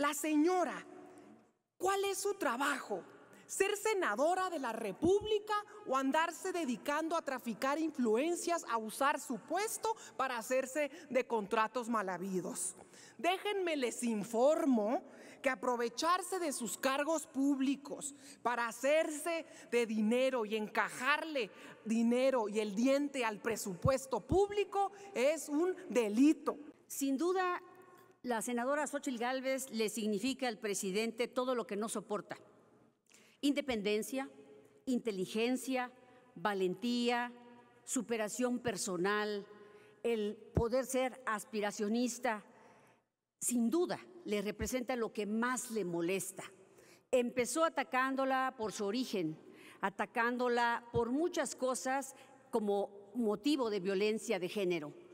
La señora, ¿cuál es su trabajo? ¿Ser senadora de la República o andarse dedicando a traficar influencias, a usar su puesto para hacerse de contratos habidos? Déjenme les informo que aprovecharse de sus cargos públicos para hacerse de dinero y encajarle dinero y el diente al presupuesto público es un delito. Sin duda, la senadora Xochitl Gálvez le significa al presidente todo lo que no soporta. Independencia, inteligencia, valentía, superación personal, el poder ser aspiracionista, sin duda le representa lo que más le molesta. Empezó atacándola por su origen, atacándola por muchas cosas como motivo de violencia de género,